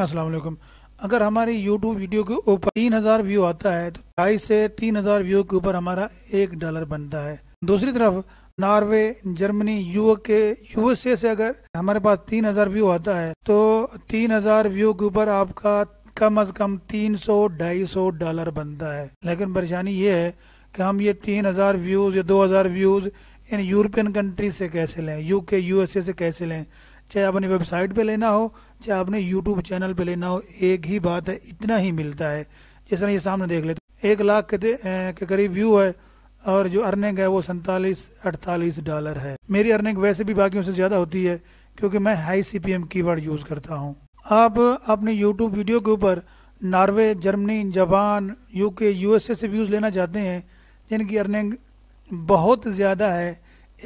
वालेकुम अगर हमारी YouTube वीडियो के ऊपर तीन हज़ार व्यू आता है तो ढाई से तीन हज़ार व्यू के ऊपर हमारा एक डॉलर बनता है दूसरी तरफ नॉर्वे जर्मनी यूके यूएसए से अगर हमारे पास तीन हज़ार व्यू आता है तो तीन हज़ार व्यू के ऊपर आपका कम अज कम तीन सौ ढाई सौ डॉलर बनता है लेकिन परेशानी ये है कि हम ये तीन हज़ार व्यूज़ या दो हज़ार व्यूज़ इन यूरोपियन कंट्री से कैसे लें यूके यूएसए से कैसे लें चाहे अपनी वेबसाइट पे लेना हो चाहे अपने यूट्यूब चैनल पे लेना हो एक ही बात है इतना ही मिलता है जैसा ये सामने देख लेते एक लाख के, के करीब व्यू है और जो अर्निंग है वो सैतालीस अड़तालीस डॉलर है मेरी अर्निंग वैसे भी बाकियों से ज़्यादा होती है क्योंकि मैं high C P M use करता हूँ आप अपने यूट्यूब वीडियो के ऊपर Norway Germany Japan UK USA से व्यूज़ लेना चाहते हैं जिनकी अर्निंग बहुत ज़्यादा है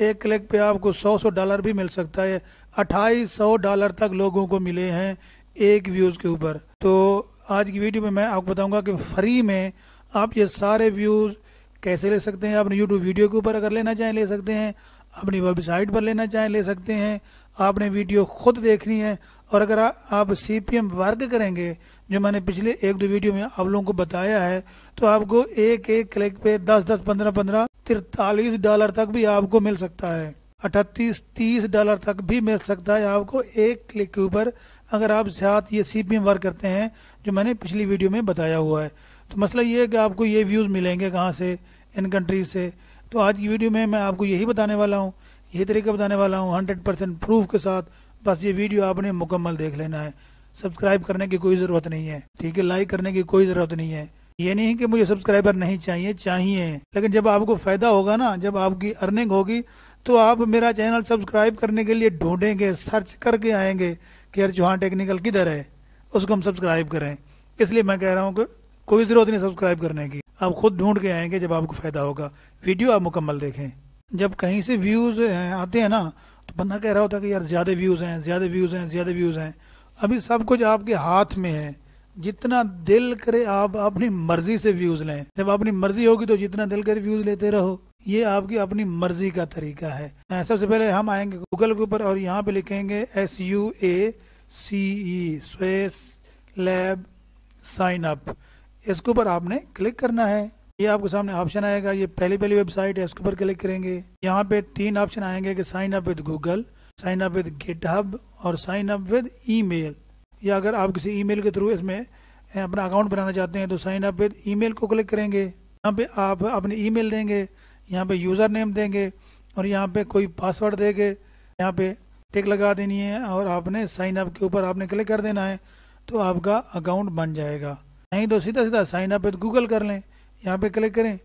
एक क्लिक पे आपको सौ सौ डॉलर भी मिल सकता है अट्ठाईस सौ डॉलर तक लोगों को मिले हैं एक व्यूज़ के ऊपर तो आज की वीडियो में मैं आपको बताऊंगा कि फ्री में आप ये सारे व्यूज़ कैसे ले सकते हैं अपने यूट्यूब वीडियो के ऊपर अगर लेना चाहें ले सकते हैं अपनी वेबसाइट पर लेना चाहें ले सकते हैं आपने वीडियो खुद देखनी है और अगर आ, आप सी पी एम वर्क करेंगे जो मैंने पिछले एक दो वीडियो में आप लोगों को बताया है तो आपको एक एक क्लिक पे दस दस पंद्रह पंद्रह तिरतालीस डॉलर तक भी आपको मिल सकता है अठतीस तीस डॉलर तक भी मिल सकता है आपको एक क्लिक के ऊपर अगर आप साथ ये सी पी वर्क करते हैं जो मैंने पिछली वीडियो में बताया हुआ है तो मसला ये है कि आपको ये व्यूज़ मिलेंगे कहाँ से इन कंट्रीज से तो आज की वीडियो में मैं आपको यही बताने वाला हूँ यही तरीका बताने वाला हूँ हंड्रेड परसेंट प्रूफ के साथ बस ये वीडियो आपने मुकम्मल देख लेना है सब्सक्राइब करने की कोई ज़रूरत नहीं है ठीक है लाइक करने की कोई ज़रूरत नहीं है ये नहीं कि मुझे सब्सक्राइबर नहीं चाहिए चाहिए लेकिन जब आपको फायदा होगा ना जब आपकी अर्निंग होगी तो आप मेरा चैनल सब्सक्राइब करने के लिए ढूंढेंगे सर्च करके आएंगे कि यार चौहान टेक्निकल किधर है उसको हम सब्सक्राइब करें इसलिए मैं कह रहा हूँ कि कोई ज़रूरत नहीं सब्सक्राइब करने की आप खुद ढूंढ के आएंगे जब आपको फ़ायदा होगा वीडियो आप मुकम्मल देखें जब कहीं से व्यूज़ आते हैं ना तो बंदा कह रहा होता है कि यार ज़्यादा व्यूज़ हैं ज़्यादा व्यूज़ हैं ज़्यादा व्यूज़ हैं अभी सब कुछ आपके हाथ में है जितना दिल करे आप अपनी मर्जी से व्यूज लें जब अपनी मर्जी होगी तो जितना दिल करे व्यूज लेते रहो ये आपकी अपनी मर्जी का तरीका है सबसे पहले हम आएंगे गूगल के ऊपर और यहाँ पे लिखेंगे S U A C E स्वेस लैब साइन अप इसके ऊपर आपने क्लिक करना है ये आपके सामने ऑप्शन आएगा ये पहली पहली वेबसाइट है इसके ऊपर क्लिक करेंगे यहाँ पे तीन ऑप्शन आएंगे कि sign up with Google sign up with git और sign up with email या अगर आप किसी ईमेल के थ्रू इसमें अपना अकाउंट बनाना चाहते हैं तो साइन अप विद ईमेल को क्लिक करेंगे यहाँ पे आप अपने ईमेल देंगे यहाँ पे यूज़र नेम देंगे और यहाँ पे कोई पासवर्ड देंगे यहाँ पे टिक लगा देनी है और आपने साइन अप के ऊपर आपने क्लिक कर देना है तो आपका अकाउंट बन जाएगा नहीं तो सीधा सीधा साइन अप गूगल कर लें यहाँ पे क्लिक करें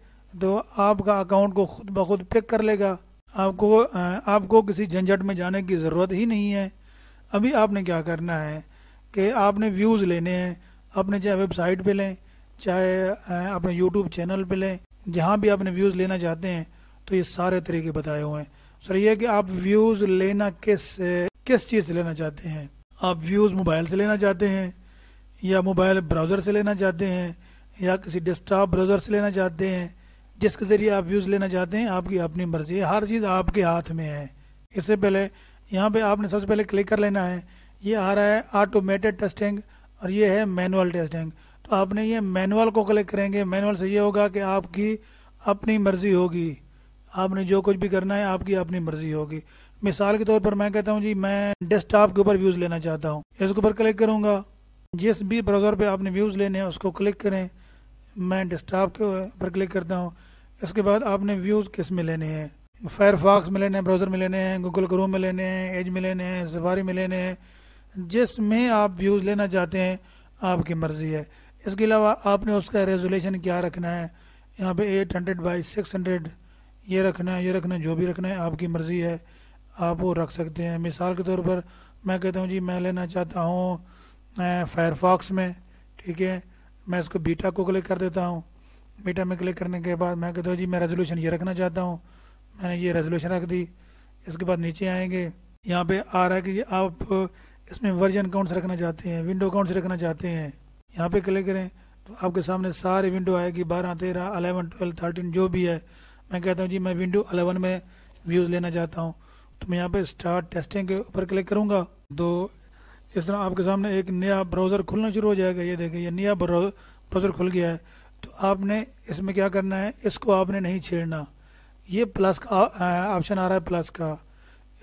तो आपका अकाउंट को खुद ब खुद पिक कर लेगा आपको आपको किसी झंझट में जाने की ज़रूरत ही नहीं है अभी आपने क्या करना है कि आपने व्यूज़ लेने हैं अपने चाहे वेबसाइट पे लें चाहे अपने यूट्यूब चैनल पे लें जहाँ भी आपने व्यूज़ लेना चाहते हैं तो ये सारे तरीके बताए हुए हैं सर ये कि आप व्यूज़ लेना किस किस चीज़ से लेना चाहते हैं आप व्यूज़ मोबाइल से लेना चाहते हैं या मोबाइल ब्राउज़र से लेना चाहते हैं या किसी डेस्कटॉप ब्राउज़र से लेना चाहते हैं जिसके ज़रिए आप व्यूज़ लेना चाहते हैं आपकी अपनी मर्ज़ी है हर चीज़ आपके हाथ में है इससे पहले यहाँ पे आपने सबसे पहले क्लिक कर लेना है ये आ रहा है ऑटोमेटेड टेस्टिंग और ये है मैनुअल टेस्टिंग तो आपने ये मैनुअल को क्लिक करेंगे मैनुअल से ये होगा कि आपकी अपनी मर्ज़ी होगी आपने जो कुछ भी करना है आपकी अपनी मर्ज़ी होगी मिसाल के तौर पर मैं कहता हूँ जी मैं डेस्कटॉप के ऊपर व्यूज़ लेना चाहता हूँ इसके ऊपर क्लिक करूँगा जिस भी ब्राउज़र पे आपने व्यूज़ लेने हैं उसको क्लिक करें मैं डेस्कटॉप के ऊपर क्लिक करता हूँ इसके बाद आपने व्यूज़ किस में लेने हैं फायरफॉक्स में लेने हैं ब्राउज़र में लेने हैं गूगल क्रोम में लेने हैं एज में लेने हैं सफारी में लेने हैं जिसमें आप व्यूज़ लेना चाहते हैं आपकी मर्ज़ी है इसके अलावा आपने उसका रेजोलेशन क्या रखना है यहाँ पे 800 हंड्रेड बाई सिक्स हंड्रेड ये रखना है ये रखना है जो भी रखना है आपकी मर्ज़ी है आप वो रख सकते हैं मिसाल के तौर पर मैं कहता हूँ जी मैं लेना चाहता हूँ फायरफॉक्स में ठीक है मैं इसको बीटा को क्लिक कर देता हूँ बीटा में क्लिक करने के बाद मैं कहता हूँ जी मैं रेजोल्यूशन ये रखना चाहता हूँ मैंने ये रेजोल्यूशन रख दी इसके बाद नीचे आएंगे यहाँ पे आ रहा है कि आप इसमें वर्जन अकाउंट्स रखना चाहते हैं विंडो अकाउंट्स रखना चाहते हैं यहाँ पे क्लिक करें तो आपके सामने सारे विंडो आएगी बारह तेरह अलेवन ट्वेल्व थर्टीन जो भी है मैं कहता हूँ जी मैं विंडो अलेवन में व्यूज़ लेना चाहता हूँ तो मैं यहाँ पे स्टार्ट टेस्टिंग के ऊपर क्लिक करूँगा तो इस तरह आपके सामने एक नया ब्राउज़र खुलना शुरू हो जाएगा ये देखें ये नया ब्राउज़र खुल गया है तो आपने इसमें क्या करना है इसको आपने नहीं छेड़ना ये प्लस का ऑप्शन आ रहा है प्लस का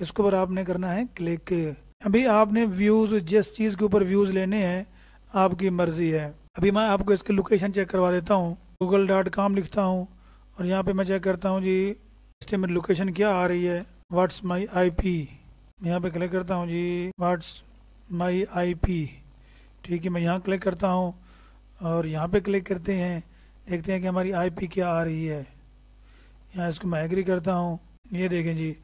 इसको पर आपने करना है क्लिक अभी आपने व्यूज़ जिस चीज़ के ऊपर व्यूज़ लेने हैं आपकी मर्ज़ी है अभी मैं आपको इसकी लोकेशन चेक करवा देता हूँ गूगल डॉट कॉम लिखता हूँ और यहाँ पे मैं चेक करता हूँ जी इसके मेरी लोकेशन क्या आ रही है व्हाट्स माई आई पी यहाँ पे क्लिक करता हूँ जी व्हाट्स माई आई पी ठीक है मैं यहाँ क्लिक करता हूँ और यहाँ पे क्लिक करते हैं देखते हैं कि हमारी आईपी क्या आ रही है यहाँ इसको मैं एग्री करता हूँ ये देखें जी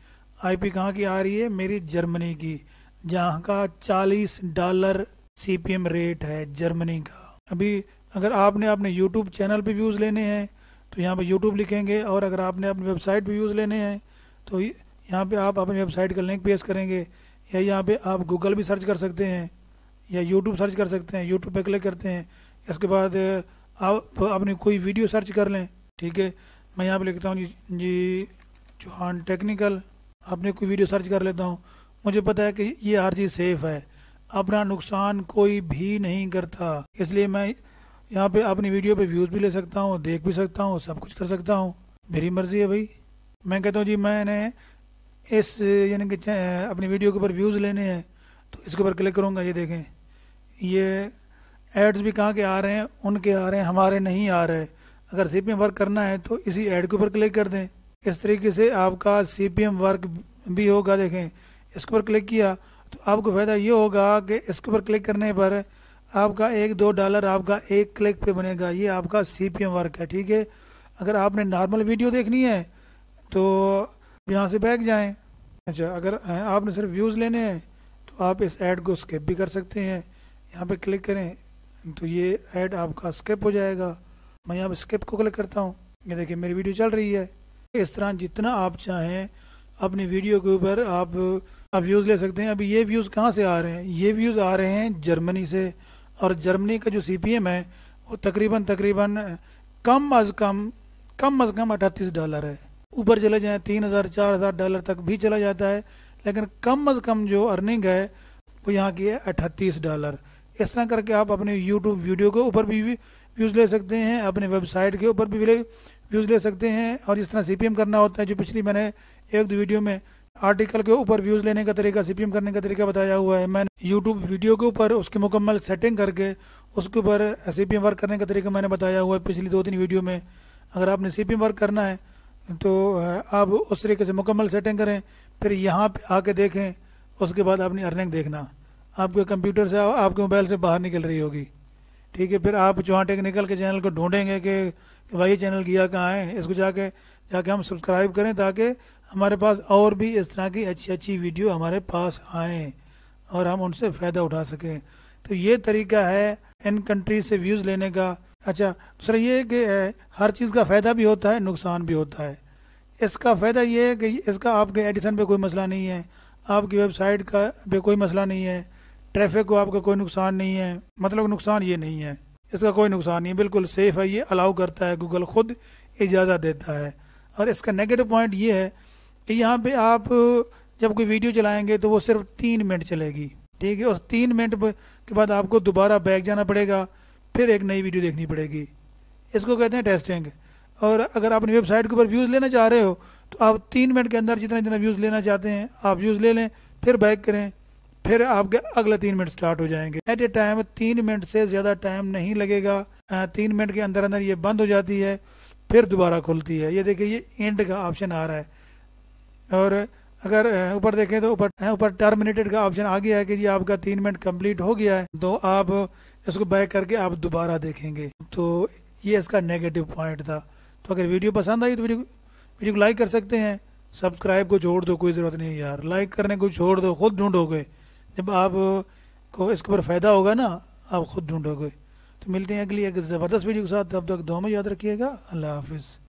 आईपी कहाँ की आ रही है मेरी जर्मनी की जहाँ का 40 डॉलर सी रेट है जर्मनी का अभी अगर आपने अपने यूट्यूब चैनल पे व्यूज़ लेने हैं तो यहाँ पे यूट्यूब लिखेंगे और अगर आपने अपनी वेबसाइट पे व्यूज़ लेने हैं तो यहाँ पे आप अपनी वेबसाइट का लिंक पेश करेंगे या यहाँ पे आप गूगल भी सर्च कर सकते हैं या यूट्यूब सर्च कर सकते हैं यूट्यूब पे क्लिक करते हैं इसके बाद आप अपनी कोई वीडियो सर्च कर लें ठीक है मैं यहाँ पर लिखता हूँ जी जी चौहान टेक्निकल आपने कोई वीडियो सर्च कर लेता हूँ मुझे पता है कि ये हर चीज़ सेफ है अपना नुकसान कोई भी नहीं करता इसलिए मैं यहाँ पे अपनी वीडियो पे व्यूज़ भी ले सकता हूँ देख भी सकता हूँ सब कुछ कर सकता हूँ मेरी मर्जी है भाई मैं कहता हूँ जी मैंने इस यानी कि अपनी वीडियो के ऊपर व्यूज़ लेने हैं तो इसके ऊपर क्लिक करूँगा ये देखें ये एड्स भी कहाँ के आ रहे हैं उनके आ रहे हैं हमारे नहीं आ रहे अगर सी वर्क करना है तो इसी एड के ऊपर क्लिक कर दें इस तरीके से आपका सी वर्क भी होगा देखें इसके ऊपर क्लिक किया तो आपको फ़ायदा ये होगा कि इसके ऊपर क्लिक करने पर आपका एक दो डॉलर आपका एक क्लिक पे बनेगा ये आपका सी पी एम वर्क है ठीक है अगर आपने नॉर्मल वीडियो देखनी है तो यहाँ से बैक जाएँ अच्छा अगर आपने सिर्फ व्यूज़ लेने हैं तो आप इस ऐड को स्किप भी कर सकते हैं यहाँ पे क्लिक करें तो ये ऐड आपका स्किप हो जाएगा मैं यहाँ पर स्किप को क्लिक करता हूँ ये देखिए मेरी वीडियो चल रही है इस तरह जितना आप चाहें अपनी वीडियो के ऊपर आप आप व्यूज़ ले सकते हैं अभी ये व्यूज़ कहाँ से आ रहे हैं ये व्यूज़ आ रहे हैं जर्मनी से और जर्मनी का जो सी पी एम है वो तकरीबन तकरीबन कम अज़ कम कम अज़ कम अठतीस डॉलर है ऊपर चले जाएँ तीन हज़ार चार हज़ार डॉलर तक भी चला जाता है लेकिन कम अज़ कम जो अर्निंग है वो यहाँ की है अठतीस डॉलर इस तरह करके आप अपने यूट्यूब वीडियो के ऊपर भी व्यूज़ ले सकते हैं अपने वेबसाइट के ऊपर भी व्यूज़ ले सकते हैं और जिस तरह सी करना होता है जो पिछली मैंने एक दो वीडियो में आर्टिकल के ऊपर व्यूज लेने का तरीका सीपीएम करने का तरीका बताया हुआ है मैंने यूट्यूब वीडियो के ऊपर उसकी मुकम्मल सेटिंग करके उसके ऊपर सीपीएम वर्क करने का तरीका मैंने बताया हुआ है पिछली दो तीन वीडियो में अगर आपने सीपीएम वर्क करना है तो आप उस तरीके से मुकम्मल सेटिंग करें फिर यहाँ पर आके देखें उसके बाद आपने अर्निंग देखना आपके कंप्यूटर से आपके मोबाइल से बाहर निकल रही होगी ठीक है फिर आप जहाँ टेक्निकल निकल के चैनल को ढूंढेंगे कि, कि भाई ये चैनल गया कहाँ है इसको जाके जाके हम सब्सक्राइब करें ताकि हमारे पास और भी इस तरह की अच्छी अच्छी वीडियो हमारे पास आएँ और हम उनसे फ़ायदा उठा सकें तो ये तरीका है इन कंट्री से व्यूज़ लेने का अच्छा दूसरा ये कि हर चीज़ का फ़ायदा भी होता है नुकसान भी होता है इसका फ़ायदा ये है कि इसका आपके एडिसन पे कोई मसला नहीं है आपकी वेबसाइट का पे कोई मसला नहीं है ट्रैफिक को आपका कोई नुकसान नहीं है मतलब नुकसान ये नहीं है इसका कोई नुकसान नहीं है बिल्कुल सेफ़ है ये अलाउ करता है गूगल खुद इजाज़त देता है और इसका नेगेटिव पॉइंट ये है कि यहाँ पे आप जब कोई वीडियो चलाएंगे तो वो सिर्फ तीन मिनट चलेगी ठीक है उस तीन मिनट के बाद आपको दोबारा बैग जाना पड़ेगा फिर एक नई वीडियो देखनी पड़ेगी इसको कहते हैं टेस्टिंग और अगर आप अपनी वेबसाइट के ऊपर व्यूज़ लेना चाह रहे हो तो आप तीन मिनट के अंदर जितना जितना व्यूज़ लेना चाहते हैं आप व्यूज़ ले लें फिर बैक करें फिर आपके अगले तीन मिनट स्टार्ट हो जाएंगे एट ए टाइम तीन मिनट से ज़्यादा टाइम नहीं लगेगा तीन मिनट के अंदर अंदर ये बंद हो जाती है फिर दोबारा खुलती है ये देखिए ये एंड का ऑप्शन आ रहा है और अगर ऊपर देखें तो ऊपर ऊपर टर्मिनेटेड का ऑप्शन आ गया है कि जी आपका तीन मिनट कंप्लीट हो गया है तो आप इसको बैक करके आप दोबारा देखेंगे तो ये इसका नेगेटिव पॉइंट था तो अगर वीडियो पसंद आई तो वीडियो वीडियो को लाइक कर सकते हैं सब्सक्राइब को छोड़ दो कोई ज़रूरत नहीं यार लाइक करने को छोड़ दो खुद ढूंढोगे जब आप को इसके ऊपर फ़ायदा होगा ना आप ख़ुद ढूंढोगे तो मिलते हैं अगली एक ज़बरदस्त वीडियो के साथ तब तक दो में याद रखिएगा अल्लाह हाफिज़